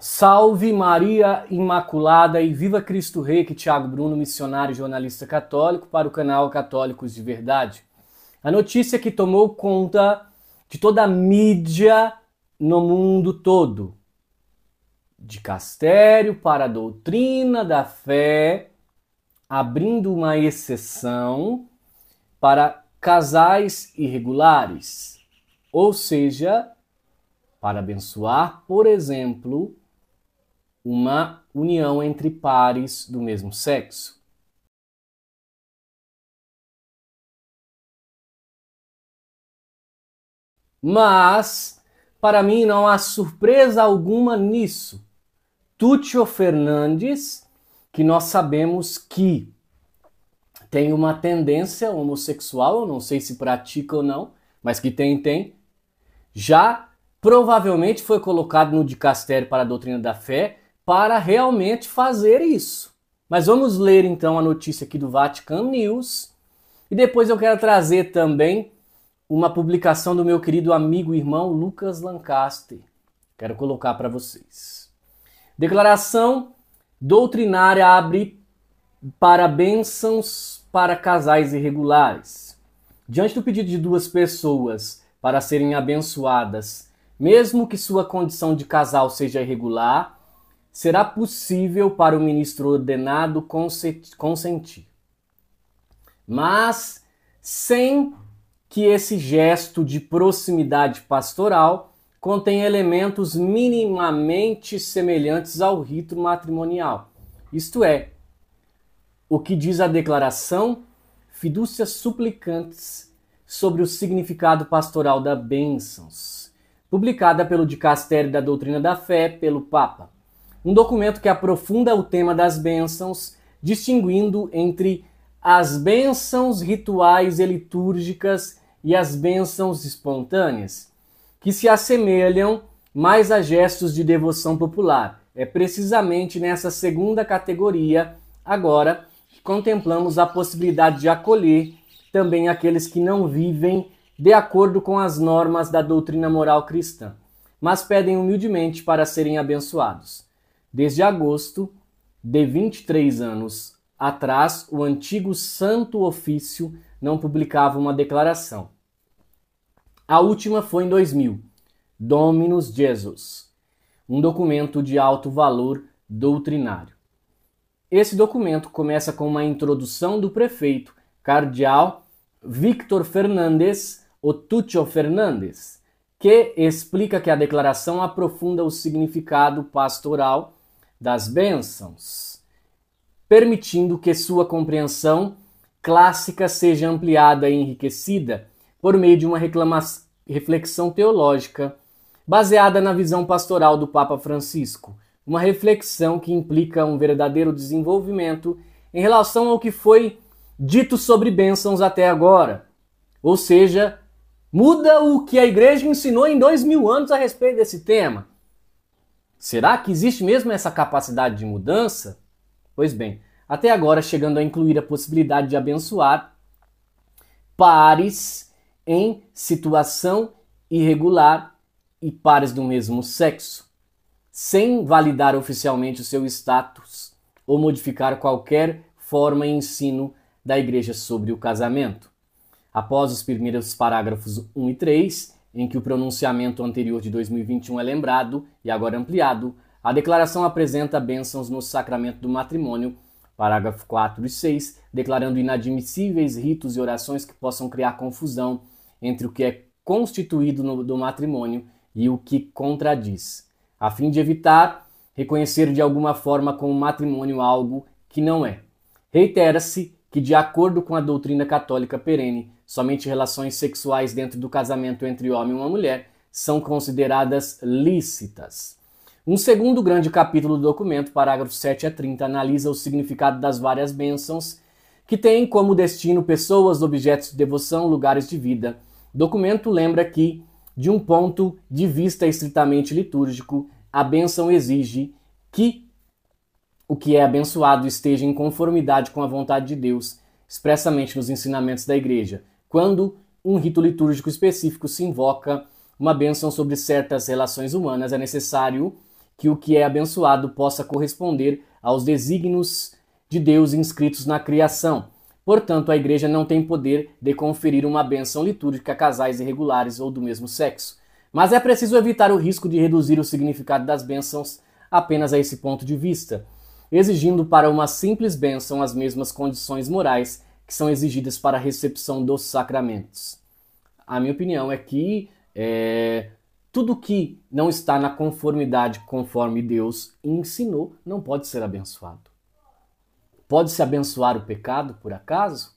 Salve Maria Imaculada e Viva Cristo Rei, que Tiago Bruno, missionário e jornalista católico, para o canal Católicos de Verdade. A notícia que tomou conta de toda a mídia no mundo todo. De castério para a doutrina da fé, abrindo uma exceção para casais irregulares. Ou seja, para abençoar, por exemplo, uma união entre pares do mesmo sexo. Mas, para mim, não há surpresa alguma nisso. Túcio Fernandes, que nós sabemos que tem uma tendência homossexual, eu não sei se pratica ou não, mas que tem, tem, já provavelmente foi colocado no dicastério para a doutrina da fé para realmente fazer isso. Mas vamos ler então a notícia aqui do Vatican News e depois eu quero trazer também uma publicação do meu querido amigo e irmão Lucas Lancaster. Quero colocar para vocês. Declaração doutrinária abre para bênçãos para casais irregulares. Diante do pedido de duas pessoas para serem abençoadas, mesmo que sua condição de casal seja irregular, será possível para o ministro ordenado consentir. Mas sem que esse gesto de proximidade pastoral contém elementos minimamente semelhantes ao rito matrimonial. Isto é, o que diz a declaração Fidúcias Suplicantes sobre o significado pastoral da bênçãos, publicada pelo Dicastério da Doutrina da Fé pelo Papa um documento que aprofunda o tema das bênçãos, distinguindo entre as bênçãos rituais e litúrgicas e as bênçãos espontâneas, que se assemelham mais a gestos de devoção popular. É precisamente nessa segunda categoria, agora, que contemplamos a possibilidade de acolher também aqueles que não vivem de acordo com as normas da doutrina moral cristã, mas pedem humildemente para serem abençoados. Desde agosto, de 23 anos atrás, o antigo Santo Ofício não publicava uma declaração. A última foi em 2000, Dominus Jesus, um documento de alto valor doutrinário. Esse documento começa com uma introdução do prefeito cardeal Victor Fernandes o Tucho Fernandes, que explica que a declaração aprofunda o significado pastoral das bênçãos, permitindo que sua compreensão clássica seja ampliada e enriquecida por meio de uma reflexão teológica baseada na visão pastoral do Papa Francisco, uma reflexão que implica um verdadeiro desenvolvimento em relação ao que foi dito sobre bênçãos até agora. Ou seja, muda o que a igreja ensinou em dois mil anos a respeito desse tema. Será que existe mesmo essa capacidade de mudança? Pois bem, até agora chegando a incluir a possibilidade de abençoar pares em situação irregular e pares do mesmo sexo, sem validar oficialmente o seu status ou modificar qualquer forma e ensino da igreja sobre o casamento. Após os primeiros parágrafos 1 e 3, em que o pronunciamento anterior de 2021 é lembrado e agora ampliado, a declaração apresenta bênçãos no sacramento do matrimônio, parágrafo 4 e 6, declarando inadmissíveis ritos e orações que possam criar confusão entre o que é constituído no, do matrimônio e o que contradiz, a fim de evitar reconhecer de alguma forma como matrimônio algo que não é. Reitera-se que, de acordo com a doutrina católica perene, somente relações sexuais dentro do casamento entre homem e uma mulher são consideradas lícitas. Um segundo grande capítulo do documento, parágrafo 7 a 30, analisa o significado das várias bênçãos que têm como destino pessoas, objetos de devoção, lugares de vida. O documento lembra que, de um ponto de vista estritamente litúrgico, a bênção exige que o que é abençoado esteja em conformidade com a vontade de Deus, expressamente nos ensinamentos da igreja. Quando um rito litúrgico específico se invoca uma bênção sobre certas relações humanas, é necessário que o que é abençoado possa corresponder aos desígnios de Deus inscritos na criação. Portanto, a igreja não tem poder de conferir uma bênção litúrgica a casais irregulares ou do mesmo sexo. Mas é preciso evitar o risco de reduzir o significado das bênçãos apenas a esse ponto de vista exigindo para uma simples bênção as mesmas condições morais que são exigidas para a recepção dos sacramentos. A minha opinião é que é, tudo que não está na conformidade conforme Deus ensinou não pode ser abençoado. Pode-se abençoar o pecado, por acaso?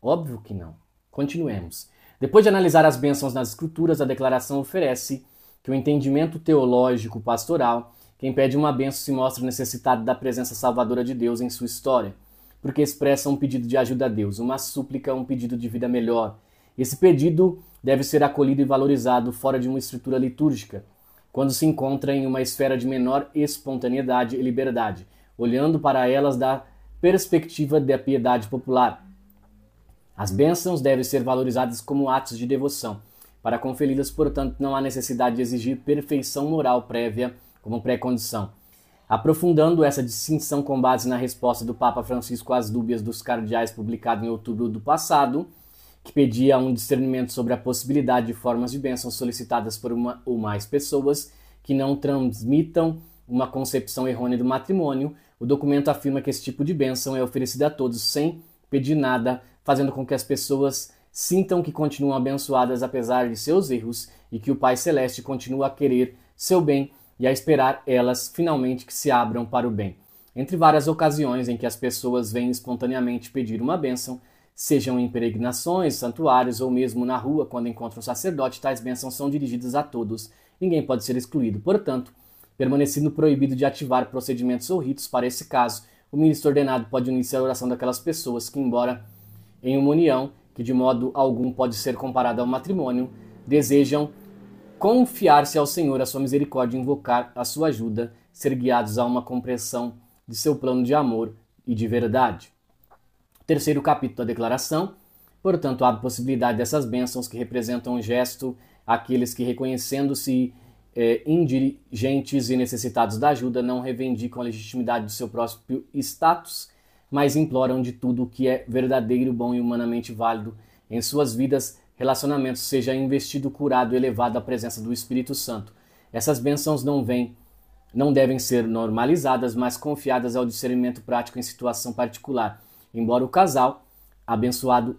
Óbvio que não. Continuemos. Depois de analisar as bênçãos nas Escrituras, a declaração oferece que o entendimento teológico pastoral quem pede uma benção se mostra necessitado da presença salvadora de Deus em sua história, porque expressa um pedido de ajuda a Deus, uma súplica, um pedido de vida melhor. Esse pedido deve ser acolhido e valorizado fora de uma estrutura litúrgica, quando se encontra em uma esfera de menor espontaneidade e liberdade, olhando para elas da perspectiva da piedade popular. As bênçãos devem ser valorizadas como atos de devoção. Para conferi-las, portanto, não há necessidade de exigir perfeição moral prévia como pré-condição. Aprofundando essa distinção com base na resposta do Papa Francisco às dúvidas dos cardeais publicada em outubro do passado, que pedia um discernimento sobre a possibilidade de formas de bênção solicitadas por uma ou mais pessoas que não transmitam uma concepção errônea do matrimônio, o documento afirma que esse tipo de bênção é oferecida a todos sem pedir nada, fazendo com que as pessoas sintam que continuam abençoadas apesar de seus erros e que o Pai Celeste continua a querer seu bem e a esperar elas finalmente que se abram para o bem. Entre várias ocasiões em que as pessoas vêm espontaneamente pedir uma bênção, sejam em peregrinações, santuários ou mesmo na rua quando encontram um sacerdote, tais bênçãos são dirigidas a todos. Ninguém pode ser excluído. Portanto, permanecendo proibido de ativar procedimentos ou ritos para esse caso, o ministro ordenado pode unir-se à oração daquelas pessoas que, embora em uma união que de modo algum pode ser comparada ao matrimônio, desejam confiar-se ao Senhor, a sua misericórdia, invocar a sua ajuda, ser guiados a uma compreensão de seu plano de amor e de verdade. Terceiro capítulo da declaração. Portanto, há possibilidade dessas bênçãos que representam um gesto àqueles que, reconhecendo-se eh, indigentes e necessitados da ajuda, não reivindicam a legitimidade do seu próprio status, mas imploram de tudo o que é verdadeiro, bom e humanamente válido em suas vidas relacionamentos seja investido, curado, elevado à presença do Espírito Santo. Essas bênçãos não vêm, não devem ser normalizadas, mas confiadas ao discernimento prático em situação particular. Embora o casal abençoado,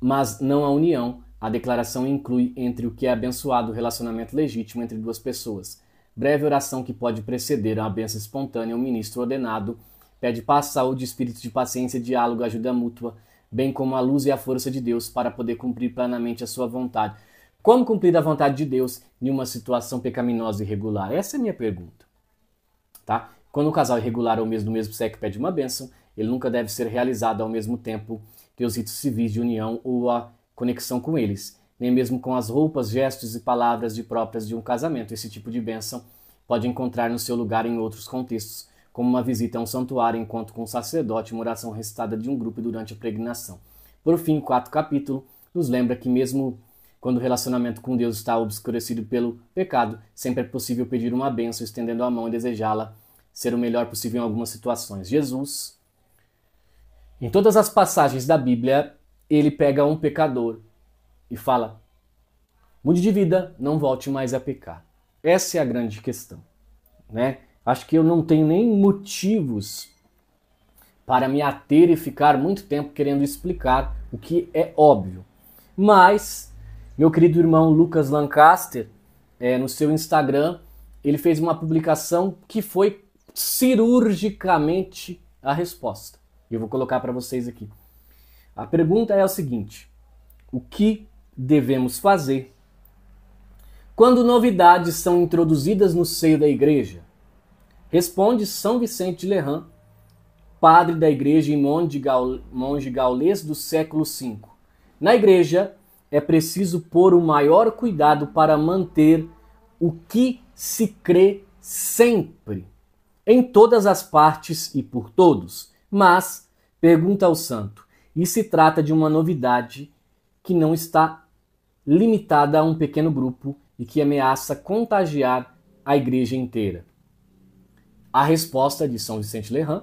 mas não a união, a declaração inclui entre o que é abençoado o relacionamento legítimo entre duas pessoas. Breve oração que pode preceder a benção espontânea, o ministro ordenado pede paz, saúde, espírito de paciência, diálogo, ajuda mútua, bem como a luz e a força de Deus para poder cumprir plenamente a sua vontade. Como cumprir a vontade de Deus em uma situação pecaminosa e irregular? Essa é a minha pergunta. Tá? Quando o casal irregular ou mesmo do mesmo sexo pede uma bênção, ele nunca deve ser realizado ao mesmo tempo que os ritos civis de união ou a conexão com eles, nem mesmo com as roupas, gestos e palavras de próprias de um casamento. Esse tipo de bênção pode encontrar no seu lugar em outros contextos, como uma visita a um santuário, encontro com um sacerdote, uma oração recitada de um grupo durante a pregnação. Por fim, quarto capítulo nos lembra que mesmo quando o relacionamento com Deus está obscurecido pelo pecado, sempre é possível pedir uma benção, estendendo a mão e desejá-la ser o melhor possível em algumas situações. Jesus, em todas as passagens da Bíblia, ele pega um pecador e fala: mude de vida, não volte mais a pecar. Essa é a grande questão, né? Acho que eu não tenho nem motivos para me ater e ficar muito tempo querendo explicar o que é óbvio. Mas, meu querido irmão Lucas Lancaster, é, no seu Instagram, ele fez uma publicação que foi cirurgicamente a resposta. Eu vou colocar para vocês aqui. A pergunta é o seguinte: o que devemos fazer quando novidades são introduzidas no seio da igreja? Responde São Vicente de Lerran, padre da igreja e monge, gaulês do século V. Na igreja, é preciso pôr o maior cuidado para manter o que se crê sempre, em todas as partes e por todos. Mas, pergunta ao santo, e se trata de uma novidade que não está limitada a um pequeno grupo e que ameaça contagiar a igreja inteira. A resposta de São Vicente Lerran.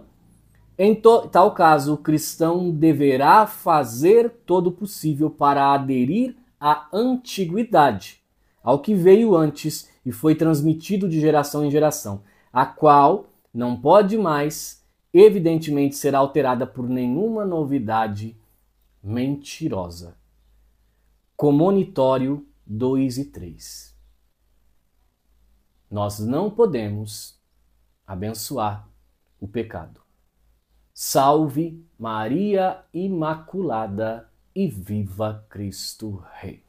Em tal caso, o cristão deverá fazer todo o possível para aderir à antiguidade, ao que veio antes e foi transmitido de geração em geração, a qual não pode mais, evidentemente, ser alterada por nenhuma novidade mentirosa. Comonitório 2 e 3. Nós não podemos abençoar o pecado. Salve Maria Imaculada e viva Cristo Rei.